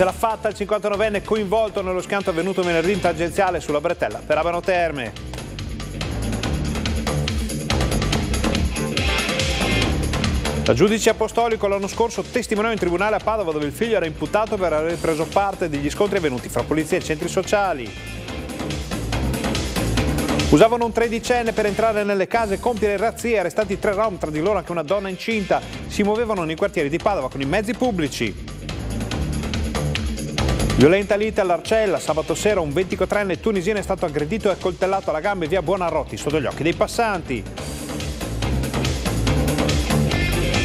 Ce l'ha fatta il 59enne coinvolto nello schianto avvenuto venerdì in tangenziale sulla bretella per Abano Terme. Da giudice apostolico l'anno scorso testimoniò in tribunale a Padova dove il figlio era imputato per aver preso parte degli scontri avvenuti fra polizia e centri sociali. Usavano un tredicenne per entrare nelle case e compiere razzie, arrestati tre rom, tra di loro anche una donna incinta. Si muovevano nei quartieri di Padova con i mezzi pubblici. Violenta lite all'Arcella, sabato sera un 24enne tunisino è stato aggredito e accoltellato alla gamba in via Buonarroti sotto gli occhi dei passanti.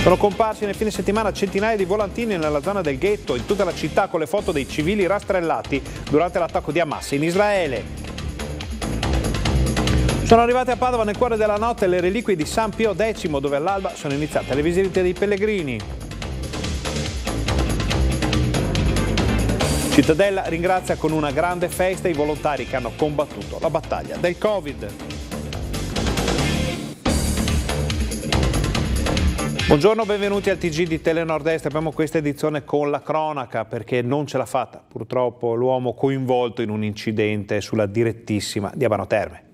Sono comparsi nel fine settimana centinaia di volantini nella zona del ghetto, in tutta la città con le foto dei civili rastrellati durante l'attacco di Hamas in Israele. Sono arrivate a Padova nel cuore della notte le reliquie di San Pio X, dove all'alba sono iniziate le visite dei pellegrini. Cittadella ringrazia con una grande festa i volontari che hanno combattuto la battaglia del Covid. Buongiorno, benvenuti al TG di Telenordest. Abbiamo questa edizione con la cronaca perché non ce l'ha fatta purtroppo l'uomo coinvolto in un incidente sulla direttissima di Abano Terme.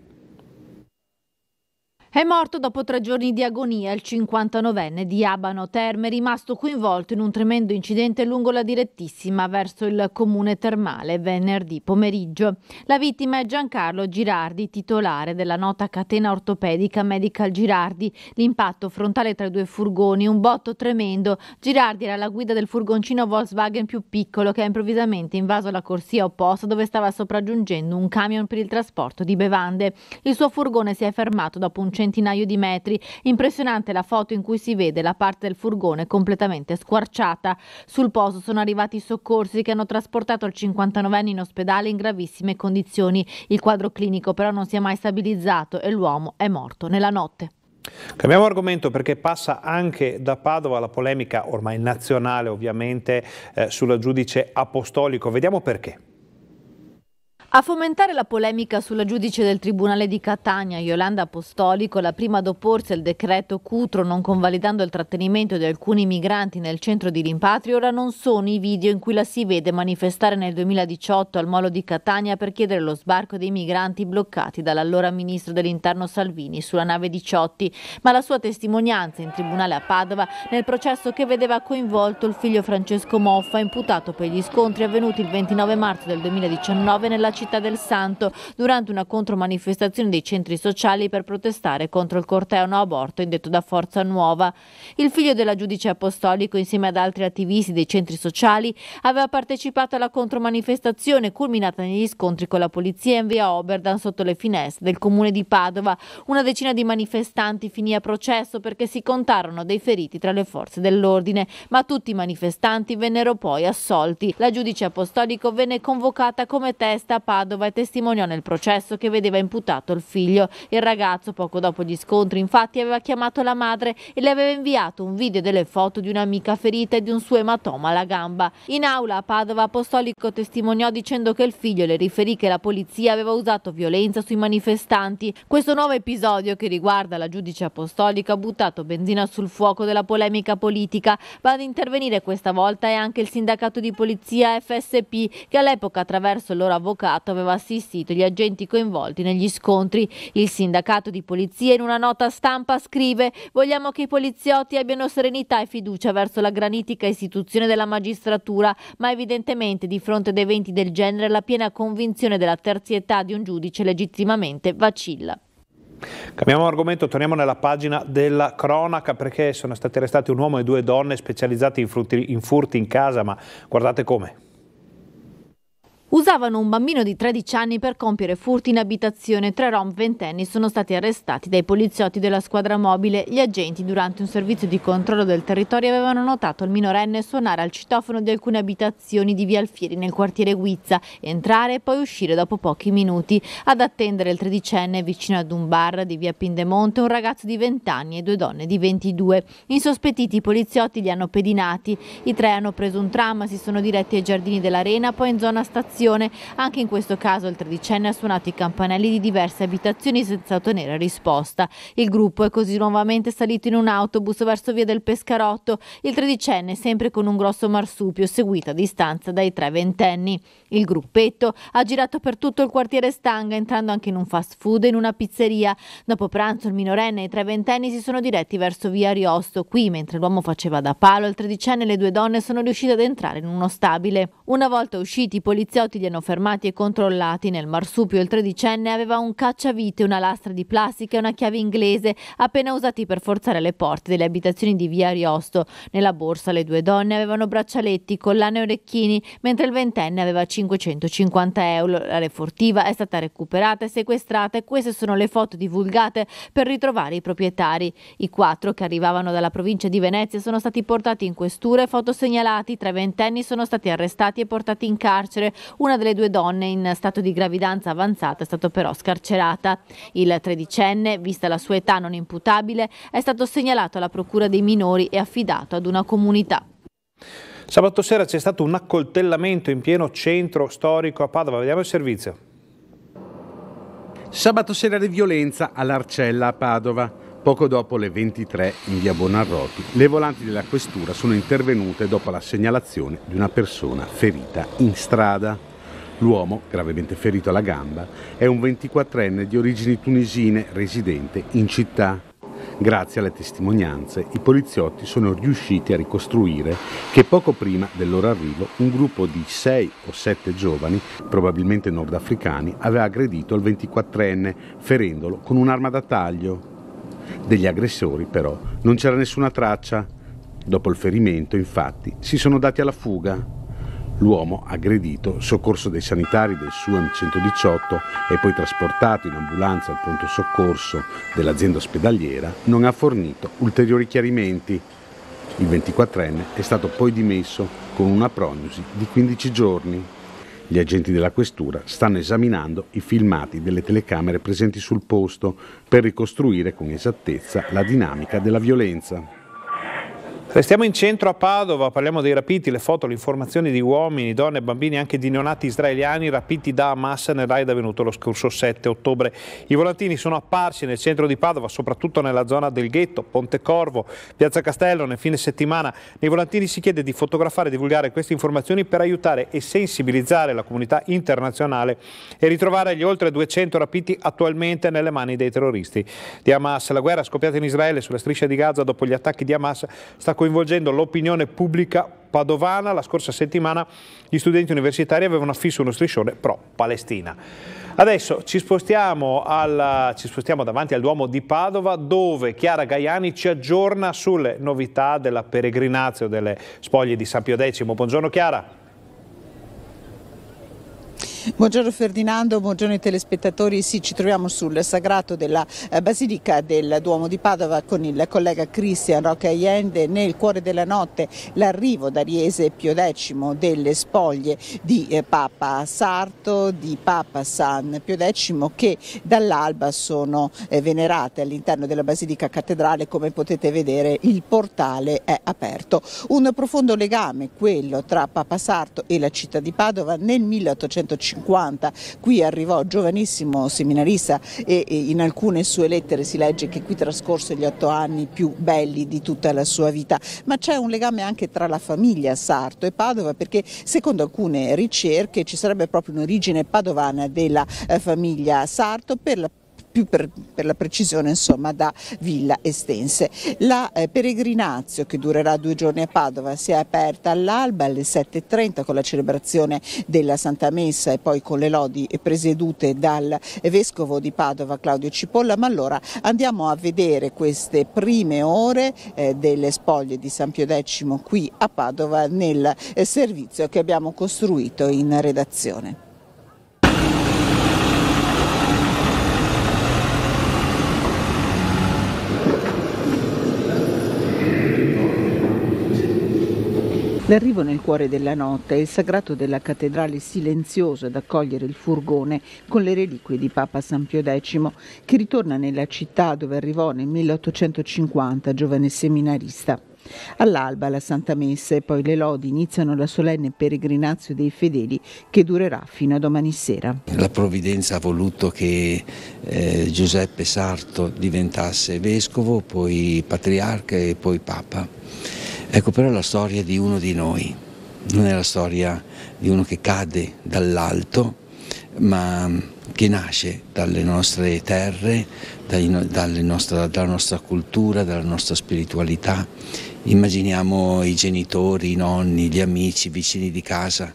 È morto dopo tre giorni di agonia il 59enne di Abano Terme, rimasto coinvolto in un tremendo incidente lungo la direttissima verso il comune termale venerdì pomeriggio. La vittima è Giancarlo Girardi, titolare della nota catena ortopedica Medical Girardi. L'impatto frontale tra i due furgoni, un botto tremendo. Girardi era la guida del furgoncino Volkswagen più piccolo che ha improvvisamente invaso la corsia opposta dove stava sopraggiungendo un camion per il trasporto di bevande. Il suo furgone si è fermato dopo un centinaio di metri. Impressionante la foto in cui si vede la parte del furgone completamente squarciata. Sul posto sono arrivati i soccorsi che hanno trasportato il 59enne in ospedale in gravissime condizioni. Il quadro clinico però non si è mai stabilizzato e l'uomo è morto nella notte. Cambiamo argomento perché passa anche da Padova la polemica ormai nazionale ovviamente eh, sulla giudice apostolico. Vediamo perché. A fomentare la polemica sulla giudice del Tribunale di Catania, Yolanda Apostolico, la prima ad opporsi al decreto Cutro non convalidando il trattenimento di alcuni migranti nel centro di rimpatrio, ora non sono i video in cui la si vede manifestare nel 2018 al molo di Catania per chiedere lo sbarco dei migranti bloccati dall'allora ministro dell'interno Salvini sulla nave Diciotti, ma la sua testimonianza in tribunale a Padova nel processo che vedeva coinvolto il figlio Francesco Moffa, imputato per gli scontri avvenuti il 29 marzo del 2019 nella città città del Santo durante una contromanifestazione dei centri sociali per protestare contro il corteo no aborto indetto da Forza Nuova. Il figlio della giudice apostolico insieme ad altri attivisti dei centri sociali aveva partecipato alla contromanifestazione culminata negli scontri con la polizia in via Oberdan sotto le finestre del comune di Padova. Una decina di manifestanti finì a processo perché si contarono dei feriti tra le forze dell'ordine, ma tutti i manifestanti vennero poi assolti. La giudice apostolico venne convocata come testa a Padova e testimoniò nel processo che vedeva imputato il figlio. Il ragazzo, poco dopo gli scontri, infatti aveva chiamato la madre e le aveva inviato un video delle foto di un'amica ferita e di un suo ematoma alla gamba. In aula a Padova Apostolico testimoniò dicendo che il figlio le riferì che la polizia aveva usato violenza sui manifestanti. Questo nuovo episodio che riguarda la giudice apostolica ha buttato benzina sul fuoco della polemica politica. Va ad intervenire questa volta è anche il sindacato di polizia FSP che all'epoca attraverso il loro avvocato fatto aveva assistito gli agenti coinvolti negli scontri. Il sindacato di polizia in una nota stampa scrive vogliamo che i poliziotti abbiano serenità e fiducia verso la granitica istituzione della magistratura, ma evidentemente di fronte ad eventi del genere la piena convinzione della terzietà di un giudice legittimamente vacilla. Cambiamo argomento, torniamo nella pagina della cronaca perché sono stati arrestati un uomo e due donne specializzati in furti in, furti in casa, ma guardate come usavano un bambino di 13 anni per compiere furti in abitazione. Tre rom ventenni sono stati arrestati dai poliziotti della squadra mobile. Gli agenti durante un servizio di controllo del territorio avevano notato il minorenne suonare al citofono di alcune abitazioni di Via Alfieri nel quartiere Guizza, entrare e poi uscire dopo pochi minuti. Ad attendere il tredicenne vicino ad un bar di Via Pindemonte un ragazzo di 20 anni e due donne di 22. Insospettiti i poliziotti li hanno pedinati. I tre hanno preso un tram, si sono diretti ai giardini dell'arena, poi in zona stazione aggressione. Anche in questo caso il tredicenne ha suonato i campanelli di diverse abitazioni senza ottenere risposta. Il gruppo è così nuovamente salito in un autobus verso via del Pescarotto, il tredicenne sempre con un grosso marsupio seguito a distanza dai tre ventenni. Il gruppetto ha girato per tutto il quartiere Stanga, entrando anche in un fast food e in una pizzeria. Dopo pranzo il minorenne e i tre ventenni si sono diretti verso via Ariosto. Qui, mentre l'uomo faceva da palo, il tredicenne e le due donne sono riuscite ad entrare in uno stabile. Una volta usciti, i poliziotti quotidiano fermati e controllati. Nel marsupio il tredicenne aveva un cacciavite, una lastra di plastica e una chiave inglese appena usati per forzare le porte delle abitazioni di via Ariosto. Nella borsa le due donne avevano braccialetti, collane e orecchini, mentre il ventenne aveva 550 euro. La refurtiva è stata recuperata e sequestrata e queste sono le foto divulgate per ritrovare i proprietari. I quattro che arrivavano dalla provincia di Venezia sono stati portati in questura e fotosegnalati. i ventenni sono stati arrestati e portati in carcere. Una delle due donne in stato di gravidanza avanzata è stata però scarcerata. Il tredicenne, vista la sua età non imputabile, è stato segnalato alla Procura dei minori e affidato ad una comunità. Sabato sera c'è stato un accoltellamento in pieno centro storico a Padova. Vediamo il servizio. Sabato sera di violenza all'Arcella a Padova. Poco dopo le 23 in via Bonarroti, le volanti della questura sono intervenute dopo la segnalazione di una persona ferita in strada. L'uomo, gravemente ferito alla gamba, è un 24enne di origini tunisine residente in città. Grazie alle testimonianze, i poliziotti sono riusciti a ricostruire che poco prima del loro arrivo un gruppo di sei o sette giovani, probabilmente nordafricani, aveva aggredito il 24enne ferendolo con un'arma da taglio. Degli aggressori però non c'era nessuna traccia. Dopo il ferimento, infatti, si sono dati alla fuga l'uomo aggredito, soccorso dai sanitari del SUAM 118 e poi trasportato in ambulanza al pronto soccorso dell'azienda ospedaliera, non ha fornito ulteriori chiarimenti. Il 24enne è stato poi dimesso con una prognosi di 15 giorni. Gli agenti della questura stanno esaminando i filmati delle telecamere presenti sul posto per ricostruire con esattezza la dinamica della violenza. Restiamo in centro a Padova, parliamo dei rapiti, le foto, le informazioni di uomini, donne e bambini anche di neonati israeliani rapiti da Hamas nel raid avvenuto lo scorso 7 ottobre. I volantini sono apparsi nel centro di Padova, soprattutto nella zona del ghetto, Ponte Corvo, Piazza Castello nel fine settimana. Nei volantini si chiede di fotografare e divulgare queste informazioni per aiutare e sensibilizzare la comunità internazionale e ritrovare gli oltre 200 rapiti attualmente nelle mani dei terroristi di Hamas. La guerra scoppiata in Israele sulla striscia di Gaza dopo gli attacchi di Hamas sta coinvolgendo l'opinione pubblica padovana. La scorsa settimana gli studenti universitari avevano affisso uno striscione pro-Palestina. Adesso ci spostiamo, al, ci spostiamo, davanti al Duomo di Padova dove Chiara Gaiani ci aggiorna sulle novità della peregrinazio delle spoglie di San Pio X. Buongiorno Chiara. Buongiorno Ferdinando, buongiorno ai telespettatori. Sì, ci troviamo sul sagrato della eh, Basilica del Duomo di Padova con il collega Christian Roque Allende. Nel cuore della notte l'arrivo da Riese Pio X delle spoglie di eh, Papa Sarto, di Papa San Pio X che dall'alba sono eh, venerate all'interno della Basilica Cattedrale. Come potete vedere il portale è aperto. Un profondo legame quello tra Papa Sarto e la città di Padova nel 1850 50, qui arrivò giovanissimo seminarista e, e in alcune sue lettere si legge che qui trascorse gli otto anni più belli di tutta la sua vita, ma c'è un legame anche tra la famiglia Sarto e Padova perché secondo alcune ricerche ci sarebbe proprio un'origine padovana della eh, famiglia Sarto per la più per, per la precisione insomma, da Villa Estense. La eh, Peregrinazio che durerà due giorni a Padova si è aperta all'alba alle 7.30 con la celebrazione della Santa Messa e poi con le lodi presiedute dal Vescovo di Padova Claudio Cipolla, ma allora andiamo a vedere queste prime ore eh, delle spoglie di San Pio X qui a Padova nel eh, servizio che abbiamo costruito in redazione. L'arrivo nel cuore della notte è il sagrato della cattedrale silenzioso ad accogliere il furgone con le reliquie di Papa San Pio X, che ritorna nella città dove arrivò nel 1850 giovane seminarista. All'alba la Santa Messa e poi le lodi iniziano la solenne peregrinazio dei fedeli che durerà fino a domani sera. La provvidenza ha voluto che eh, Giuseppe Sarto diventasse vescovo, poi patriarca e poi papa Ecco, però è la storia di uno di noi, non è la storia di uno che cade dall'alto, ma che nasce dalle nostre terre, dalle nostra, dalla nostra cultura, dalla nostra spiritualità. Immaginiamo i genitori, i nonni, gli amici, i vicini di casa.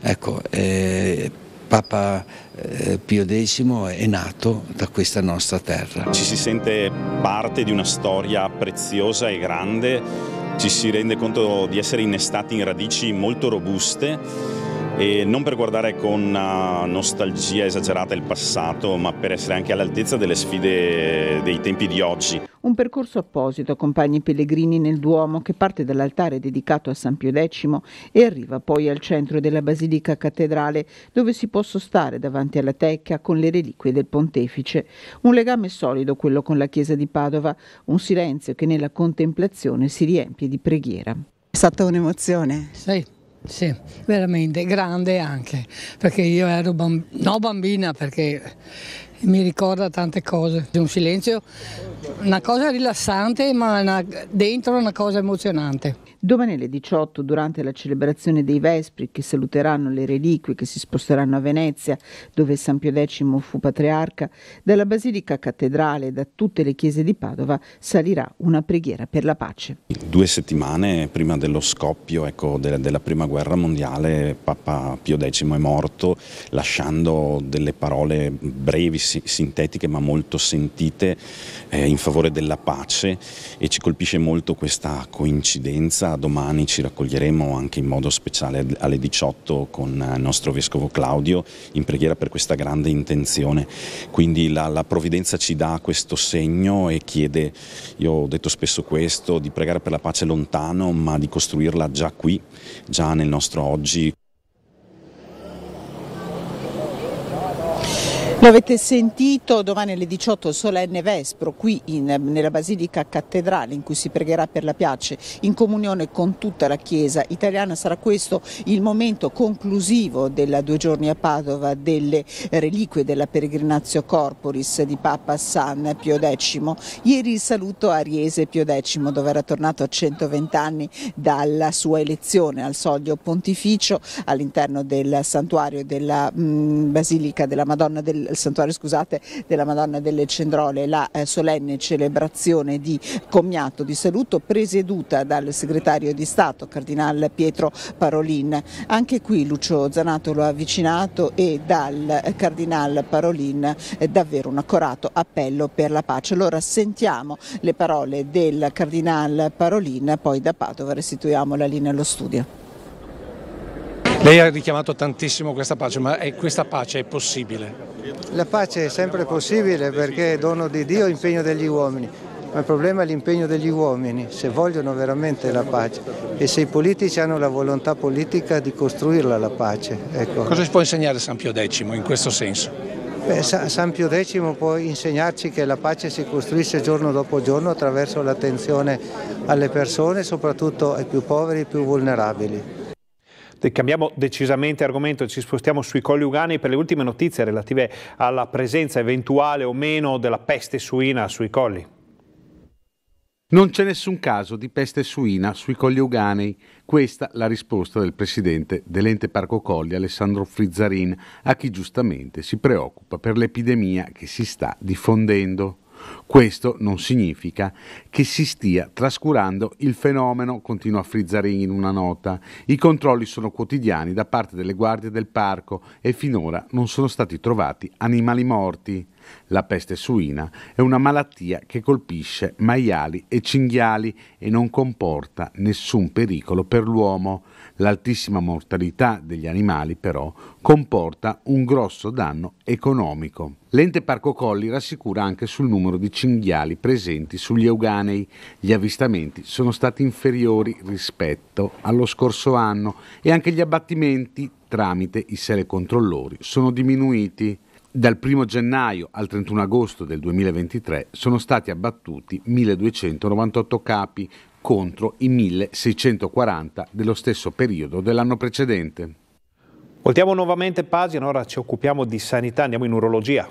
Ecco, eh, Papa eh, Pio X è nato da questa nostra terra. Ci si sente parte di una storia preziosa e grande ci si rende conto di essere innestati in radici molto robuste e non per guardare con uh, nostalgia esagerata il passato, ma per essere anche all'altezza delle sfide dei tempi di oggi. Un percorso apposito accompagna i pellegrini nel Duomo che parte dall'altare dedicato a San Pio X e arriva poi al centro della Basilica Cattedrale dove si può sostare davanti alla tecca con le reliquie del pontefice. Un legame solido quello con la chiesa di Padova, un silenzio che nella contemplazione si riempie di preghiera. È stata un'emozione. Sì, sì, veramente, grande anche, perché io ero bamb- no bambina perché mi ricorda tante cose, un silenzio, una cosa rilassante ma una, dentro una cosa emozionante. Domani alle 18, durante la celebrazione dei Vespri, che saluteranno le reliquie che si sposteranno a Venezia, dove San Pio X fu patriarca, dalla Basilica Cattedrale e da tutte le chiese di Padova salirà una preghiera per la pace. Due settimane prima dello scoppio ecco, della, della Prima Guerra Mondiale, Papa Pio X è morto, lasciando delle parole brevi, sintetiche ma molto sentite eh, in favore della pace e ci colpisce molto questa coincidenza domani ci raccoglieremo anche in modo speciale alle 18 con eh, il nostro Vescovo Claudio in preghiera per questa grande intenzione. Quindi la, la Provvidenza ci dà questo segno e chiede, io ho detto spesso questo, di pregare per la pace lontano ma di costruirla già qui, già nel nostro oggi. Lo avete sentito domani alle 18 solenne Vespro qui in, nella Basilica Cattedrale in cui si pregherà per la piace in comunione con tutta la Chiesa italiana. Sarà questo il momento conclusivo della due giorni a Padova delle eh, reliquie della peregrinazio corporis di Papa San Pio X. Ieri il saluto a Riese Pio X dove era tornato a 120 anni dalla sua elezione al soglio pontificio all'interno del santuario della mh, mm, Basilica della Madonna del il santuario scusate, della Madonna delle Cendrole la eh, solenne celebrazione di commiato di saluto presieduta dal segretario di Stato, Cardinal Pietro Parolin. Anche qui Lucio Zanato lo ha avvicinato e dal eh, Cardinal Parolin eh, davvero un accorato appello per la pace. Allora sentiamo le parole del Cardinal Parolin, poi da Padova restituiamo la linea allo studio. Lei ha richiamato tantissimo questa pace, ma questa pace è possibile? La pace è sempre possibile perché è dono di Dio e impegno degli uomini, ma il problema è l'impegno degli uomini, se vogliono veramente la pace e se i politici hanno la volontà politica di costruirla la pace. Ecco. Cosa ci può insegnare San Pio X in questo senso? Beh, San Pio X può insegnarci che la pace si costruisce giorno dopo giorno attraverso l'attenzione alle persone, soprattutto ai più poveri e ai più vulnerabili. Cambiamo decisamente argomento, ci spostiamo sui colli uganei per le ultime notizie relative alla presenza eventuale o meno della peste suina sui colli. Non c'è nessun caso di peste suina sui colli uganei. Questa la risposta del presidente dell'ente Parco Colli Alessandro Frizzarin, a chi giustamente si preoccupa per l'epidemia che si sta diffondendo. Questo non significa che si stia trascurando il fenomeno, continua Frizzarini in una nota. I controlli sono quotidiani da parte delle guardie del parco e finora non sono stati trovati animali morti. La peste suina è una malattia che colpisce maiali e cinghiali e non comporta nessun pericolo per l'uomo. L'altissima mortalità degli animali però comporta un grosso danno economico. L'ente Parco Colli rassicura anche sul numero di cinghiali presenti sugli euganei. Gli avvistamenti sono stati inferiori rispetto allo scorso anno e anche gli abbattimenti tramite i selecontrollori sono diminuiti. Dal 1 gennaio al 31 agosto del 2023 sono stati abbattuti 1298 capi, contro i 1640 dello stesso periodo dell'anno precedente. Voltiamo nuovamente pagina, ora ci occupiamo di sanità, andiamo in urologia.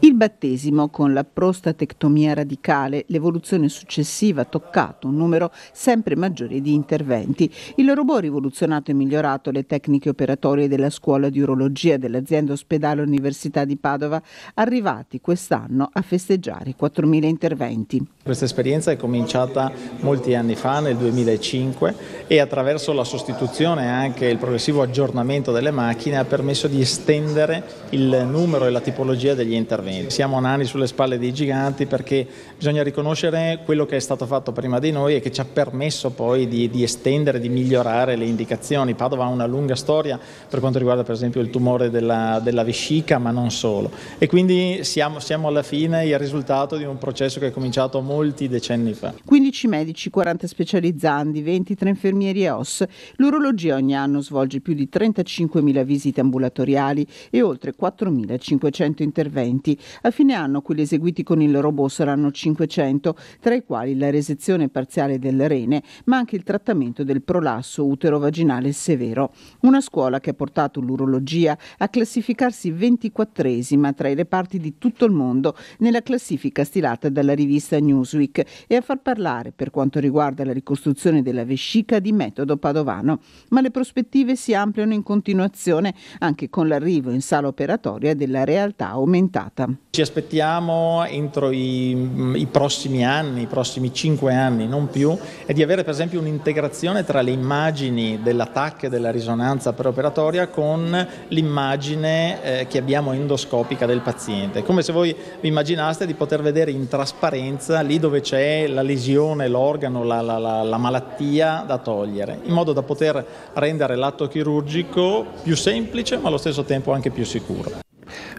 Il battesimo con la prostatectomia radicale, l'evoluzione successiva ha toccato un numero sempre maggiore di interventi. Il robot ha rivoluzionato e migliorato le tecniche operatorie della scuola di urologia dell'azienda ospedale Università di Padova, arrivati quest'anno a festeggiare 4.000 interventi. Questa esperienza è cominciata molti anni fa, nel 2005, e attraverso la sostituzione e anche il progressivo aggiornamento delle macchine ha permesso di estendere il numero e la tipologia degli interventi. Siamo nani sulle spalle dei giganti perché bisogna riconoscere quello che è stato fatto prima di noi e che ci ha permesso poi di, di estendere, di migliorare le indicazioni. Padova ha una lunga storia per quanto riguarda per esempio il tumore della, della vescica, ma non solo. E quindi siamo, siamo alla fine il risultato di un processo che è cominciato molto molti decenni fa. 15 medici, 40 specializzandi, 23 infermieri e OS. L'urologia ogni anno svolge più di 35.000 visite ambulatoriali e oltre 4.500 interventi. A fine anno quelli eseguiti con il robot saranno 500, tra i quali la resezione parziale del rene, ma anche il trattamento del prolasso utero-vaginale severo. Una scuola che ha portato l'urologia a classificarsi 24 esima tra i reparti di tutto il mondo nella classifica stilata dalla rivista News. Newsweek e a far parlare per quanto riguarda la ricostruzione della vescica di metodo padovano. Ma le prospettive si ampliano in continuazione anche con l'arrivo in sala operatoria della realtà aumentata. Ci aspettiamo entro i, i prossimi anni, i prossimi cinque anni, non più, è di avere per esempio un'integrazione tra le immagini dell'attacco e della risonanza preoperatoria con l'immagine eh, che abbiamo endoscopica del paziente, come se voi vi immaginaste di poter vedere in trasparenza lì dove c'è la lesione, l'organo, la, la, la, la, malattia da togliere, in modo da poter rendere l'atto chirurgico più semplice ma allo stesso tempo anche più sicuro.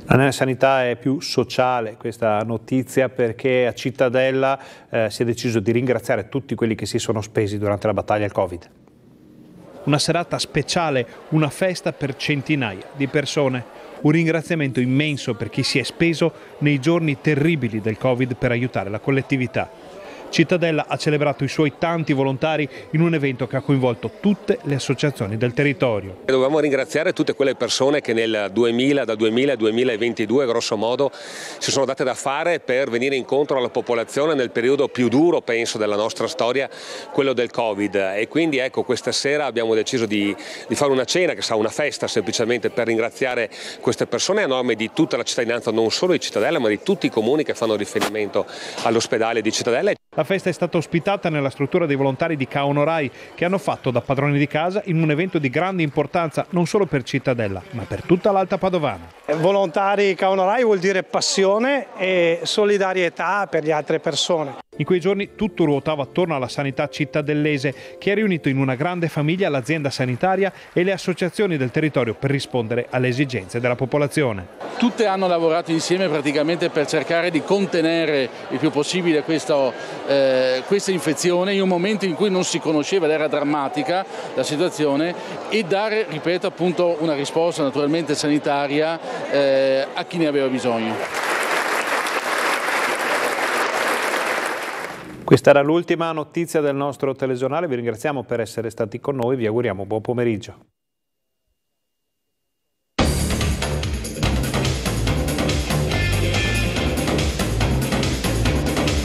La sanità è più sociale questa notizia perché a Cittadella eh, si è deciso di ringraziare tutti quelli che si sono spesi durante la battaglia al Covid. Una serata speciale, una festa per centinaia di persone un ringraziamento immenso per chi si è speso nei giorni terribili del Covid per aiutare la collettività. Cittadella ha celebrato i suoi tanti volontari in un evento che ha coinvolto tutte le associazioni del territorio. Dovevamo ringraziare tutte quelle persone che nel 2000, da 2000 al 2022 grosso modo si sono date da fare per venire incontro alla popolazione nel periodo più duro penso della nostra storia, quello del Covid e quindi ecco questa sera abbiamo deciso di, di fare una cena che sarà una festa semplicemente per ringraziare queste persone a nome di tutta la cittadinanza, non solo di Cittadella ma di tutti i comuni che fanno riferimento all'ospedale di Cittadella. La festa è stata ospitata nella struttura dei volontari di Caonorai che hanno fatto da padroni di casa in un evento di grande importanza non solo per Cittadella ma per tutta l'Alta Padovana. Eh, volontari Caonorai vuol dire passione e solidarietà per le altre persone. In quei giorni tutto ruotava attorno alla sanità cittadellese, che ha riunito in una grande famiglia l'azienda sanitaria e le associazioni del territorio per rispondere alle esigenze della popolazione. Tutte hanno lavorato insieme praticamente per cercare di contenere il più possibile questo, eh, questa infezione in un momento in cui non si conosceva era drammatica la situazione e dare, ripeto, appunto una risposta naturalmente sanitaria eh, a chi ne aveva bisogno. Questa era l'ultima notizia del nostro telegiornale, vi ringraziamo per essere stati con noi, vi auguriamo buon pomeriggio.